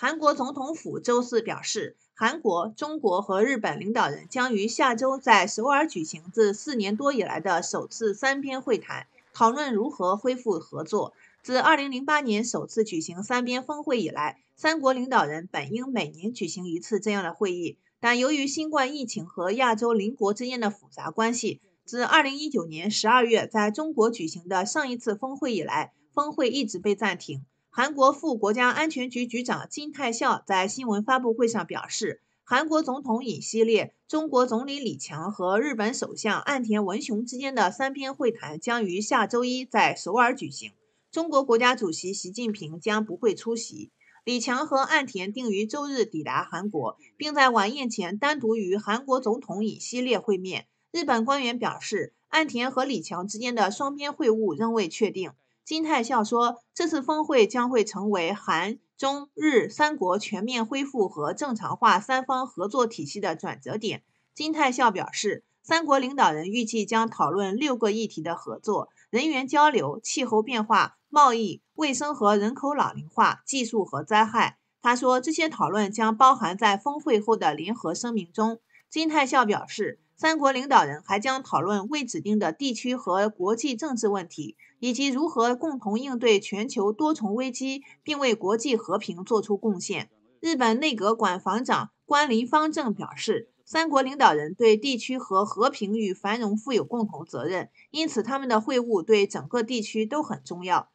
韩国总统府周四表示，韩国、中国和日本领导人将于下周在首尔举行自四年多以来的首次三边会谈，讨论如何恢复合作。自2008年首次举行三边峰会以来，三国领导人本应每年举行一次这样的会议，但由于新冠疫情和亚洲邻国之间的复杂关系，自2019年12月在中国举行的上一次峰会以来，峰会一直被暂停。韩国副国家安全局局长金泰孝在新闻发布会上表示，韩国总统尹锡烈、中国总理李强和日本首相岸田文雄之间的三边会谈将于下周一在首尔举行。中国国家主席习近平将不会出席。李强和岸田定于周日抵达韩国，并在晚宴前单独与韩国总统尹锡烈会面。日本官员表示，岸田和李强之间的双边会晤仍未确定。金泰孝说，这次峰会将会成为韩中日三国全面恢复和正常化三方合作体系的转折点。金泰孝表示，三国领导人预计将讨论六个议题的合作：人员交流、气候变化、贸易、卫生和人口老龄化、技术和灾害。他说，这些讨论将包含在峰会后的联合声明中。金泰孝表示。三国领导人还将讨论未指定的地区和国际政治问题，以及如何共同应对全球多重危机，并为国际和平作出贡献。日本内阁馆防长官林方正表示，三国领导人对地区和和平与繁荣负有共同责任，因此他们的会晤对整个地区都很重要。